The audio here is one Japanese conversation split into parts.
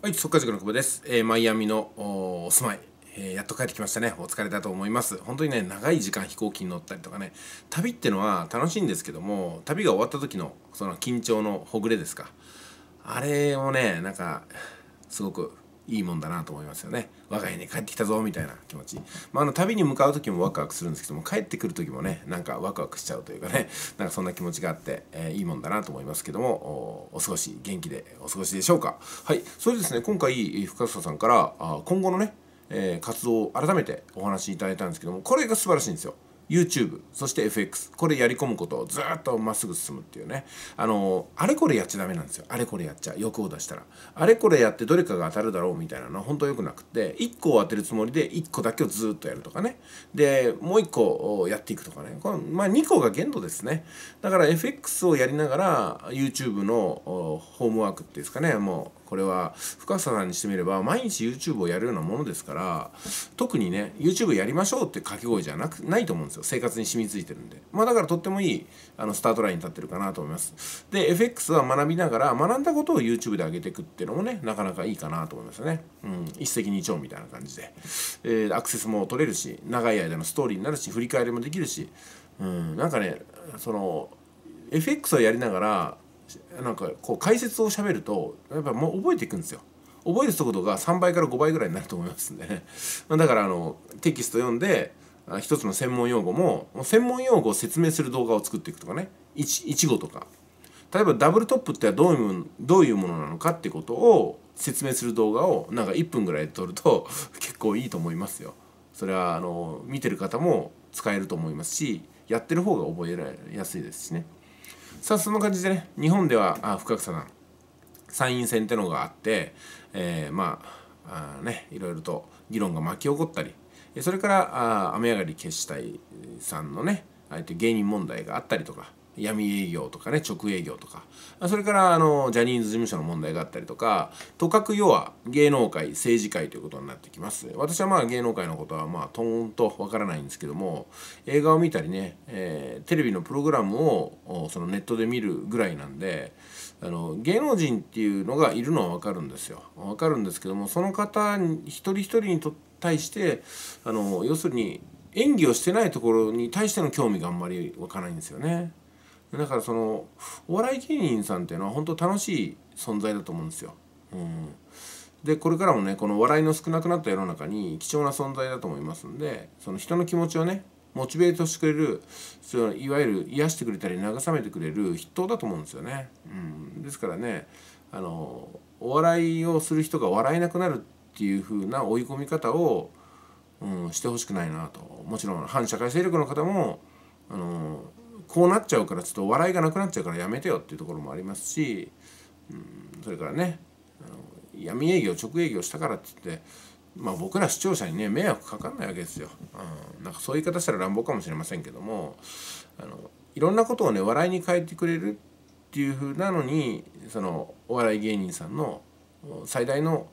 はい、速稼塾の久保です。えー、マイアミのお住まい、えー、やっと帰ってきましたね。お疲れだと思います。本当にね、長い時間飛行機に乗ったりとかね、旅ってのは楽しいんですけども、旅が終わった時のその緊張のほぐれですか。あれをね、なんか、すごくいいもんだなと思いますよね我が家に帰ってきたぞみたいな気持ち、まあ、あの旅に向かう時もワクワクするんですけども帰ってくる時もねなんかワクワクしちゃうというかね なんかそんな気持ちがあって、えー、いいもんだなと思いますけどもお過ごし元気でお過ごしでしょうかはいそれですね今回深澤さんからあ今後のね、えー、活動を改めてお話しいただいたんですけどもこれが素晴らしいんですよ YouTube そして FX これやり込むことをずっとまっすぐ進むっていうねあのあれこれやっちゃダメなんですよあれこれやっちゃ欲を出したらあれこれやってどれかが当たるだろうみたいなのは本当よくなくて1個を当てるつもりで1個だけをずっとやるとかねでもう1個をやっていくとかねこれ、まあ、2個が限度ですねだから FX をやりながら YouTube のホームワークっていうんですかねもこれは深さんにしてみれば毎日 YouTube をやるようなものですから特にね YouTube やりましょうって掛け声じゃなくないと思うんですよ生活に染みついてるんでまあだからとってもいいあのスタートラインに立ってるかなと思いますで FX は学びながら学んだことを YouTube で上げていくっていうのもねなかなかいいかなと思いますね、うん、一石二鳥みたいな感じで、えー、アクセスも取れるし長い間のストーリーになるし振り返りもできるし、うん、なんかねその FX をやりながらなんかこう解説をしゃべるとやっぱもう覚えていくんですよ。覚える速度が3倍から5倍ぐらいになると思いますんでね。だからあのテキスト読んで一つの専門用語も専門用語を説明する動画を作っていくとかねいちごとか例えばダブルトップってどういうどういうものなのかってことを説明する動画をなんか1分ぐらいで撮ると 結構いいと思いますよ。それはあの見てる方も使えると思いますしやってる方が覚えられやすいですしね。さあそな感じでね日本ではあ深草さん参院選ってのがあって、えー、まあねいろいろと議論が巻き起こったりそれからあ雨上がり決死隊さんのねあえて芸人問題があったりとか闇営業とかね直営業とかそれからあのジャニーズ事務所の問題があったりとかとかく要は芸能界政治界ということになってきます私はまあ芸能界のことはまあとんとわからないんですけども映画を見たりね、えー、テレビのプログラムをそのネットで見るぐらいなんであの芸能人っていうのがいるのはわかるんですよわかるんですけどもその方一人一人にと対してあの要するに演技をしてないところに対しての興味があんまり湧かないんですよね。だからそのお笑い芸人さんっていうのは本当楽しい存在だと思うんですよ。うん、でこれからもねこの笑いの少なくなった世の中に貴重な存在だと思いますんでその人の気持ちをねモチベートしてくれるそのいわゆる癒してくれたり慰めてくれる筆頭だと思うんですよね。うん、ですからねあのお笑いをする人が笑えなくなるっていう風な追い込み方を、うん、してほしくないなともちろん反社会勢力の方もあのこうなっちゃうからちょっと笑いがなくなっちゃうからやめてよっていうところもありますし、うん、それからねあの闇営業直営業したからって言って、まあ、僕ら視聴者にね迷惑かかんないわけですよ、うん、なんかそういう言い方したら乱暴かもしれませんけどもあのいろんなことをね笑いに変えてくれるっていう風なのにそのお笑い芸人さんの最大の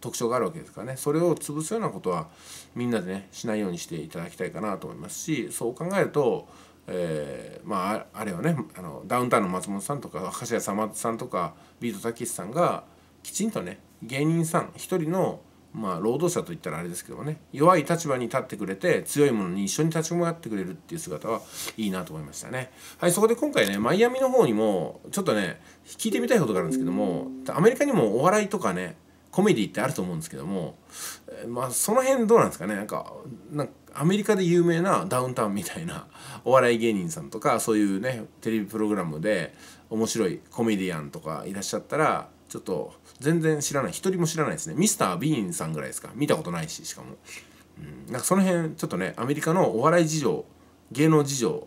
特徴があるわけですからねそれを潰すようなことはみんなでねしないようにしていただきたいかなと思いますしそう考えるとえー、まああれはねあのダウンタウンの松本さんとか明石家さんまさんとかビートたけしさんがきちんとね芸人さん一人の、まあ、労働者といったらあれですけどもね弱い立場に立ってくれて強いものに一緒に立ち向かってくれるっていう姿はいいなと思いましたね。はいそこで今回ねマイアミの方にもちょっとね聞いてみたいことがあるんですけどもアメリカにもお笑いとかねコメディってあると思うんですけども、えー、まあその辺どうなんですかねなんかなんかアメリカで有名なダウンタウンみたいなお笑い芸人さんとかそういうねテレビプログラムで面白いコメディアンとかいらっしゃったらちょっと全然知らない一人も知らないですねミスター・ビーンさんぐらいですか見たことないししかも、うん、なんかその辺ちょっとねアメリカのお笑い事情芸能事情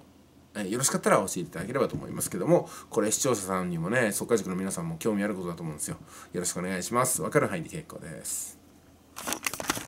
えよろしかったら教えていただければと思いますけども、これ視聴者さんにもね、速化塾の皆さんも興味あることだと思うんですよ。よろしくお願いします。わかる範囲で結構です。